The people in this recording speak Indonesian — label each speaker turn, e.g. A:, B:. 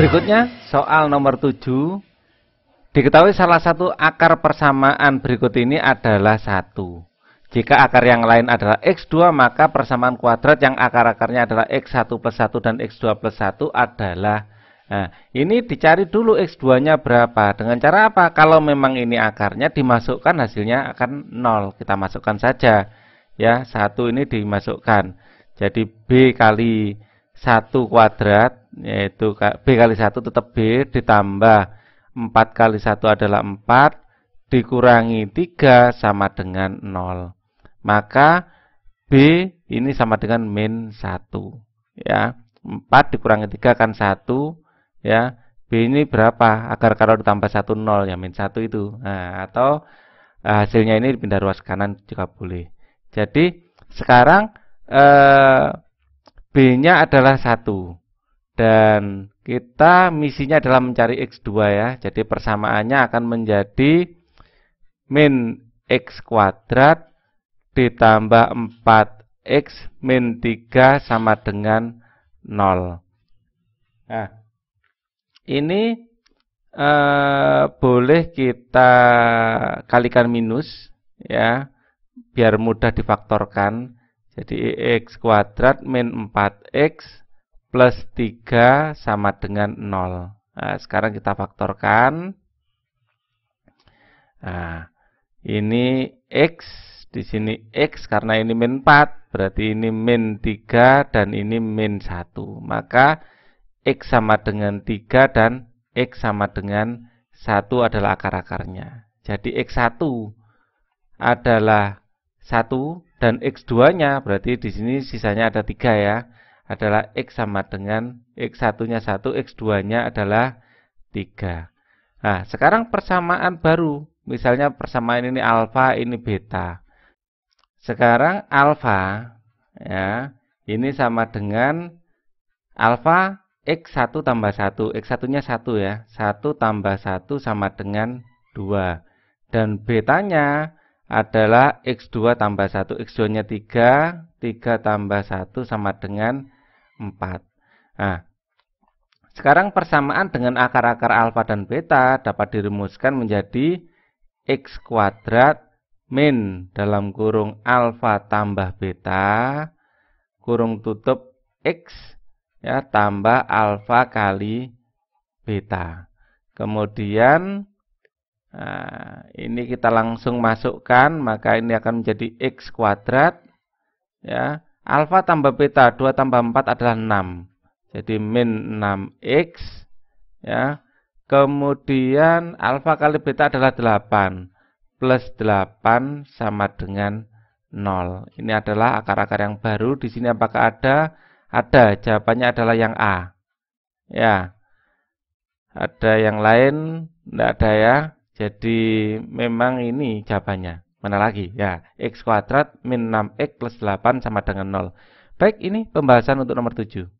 A: Berikutnya soal nomor 7 Diketahui salah satu akar persamaan berikut ini adalah satu. Jika akar yang lain adalah X2 maka persamaan kuadrat yang akar-akarnya adalah X1 plus 1 dan X2 plus 1 adalah Nah, ini dicari dulu X2-nya berapa. Dengan cara apa? Kalau memang ini akarnya dimasukkan hasilnya akan 0. Kita masukkan saja. Ya, satu ini dimasukkan. Jadi B kali 1 kuadrat yaitu B kali 1 tetap B ditambah 4 kali 1 adalah 4 dikurangi 3 sama dengan 0 maka B ini sama dengan min 1 ya 4 dikurangi 3 akan 1 ya B ini berapa agar kalau ditambah 1 0 ya min 1 itu nah, atau eh, hasilnya ini pindah ruas kanan juga boleh jadi sekarang eh, B-nya adalah satu Dan kita misinya adalah mencari X2 ya. Jadi persamaannya akan menjadi min X kuadrat ditambah 4X min 3 sama dengan 0. Nah, ini eh, boleh kita kalikan minus ya biar mudah difaktorkan jadi x kuadrat min 4x plus 3 sama dengan 0. Nah, sekarang kita faktorkan. Nah, ini x, di sini x karena ini min 4, berarti ini min 3 dan ini min 1. Maka x sama dengan 3 dan x sama dengan 1 adalah akar-akarnya. Jadi x1 adalah 1 dan X2-nya berarti di sini sisanya ada 3 ya. Adalah X sama dengan X1-nya 1, X2-nya adalah 3. Nah, sekarang persamaan baru. Misalnya persamaan ini alfa, ini beta. Sekarang alfa ya, ini sama dengan alfa X1 tambah 1. X1-nya 1 ya. 1 tambah 1 sama dengan 2. Dan betanya adalah X2 tambah 1. X2-nya 3, 3 tambah 1 sama dengan 4. Nah, sekarang persamaan dengan akar-akar alfa dan beta dapat dirumuskan menjadi X kuadrat min dalam kurung alfa tambah beta kurung tutup X ya tambah alfa kali beta. Kemudian Nah, ini kita langsung masukkan, maka ini akan menjadi x kuadrat. Ya, alfa tambah beta 2 tambah 4 adalah 6. Jadi min 6x ya. Kemudian alfa kali beta adalah 8 plus 8 sama dengan 0. Ini adalah akar-akar yang baru. Di sini apakah ada? Ada. Jawabannya adalah yang A. Ya. Ada yang lain? Tidak ada ya. Jadi memang ini jawabannya. Mana lagi? Ya, X kuadrat min 6X plus 8 sama dengan 0. Baik, ini pembahasan untuk nomor 7.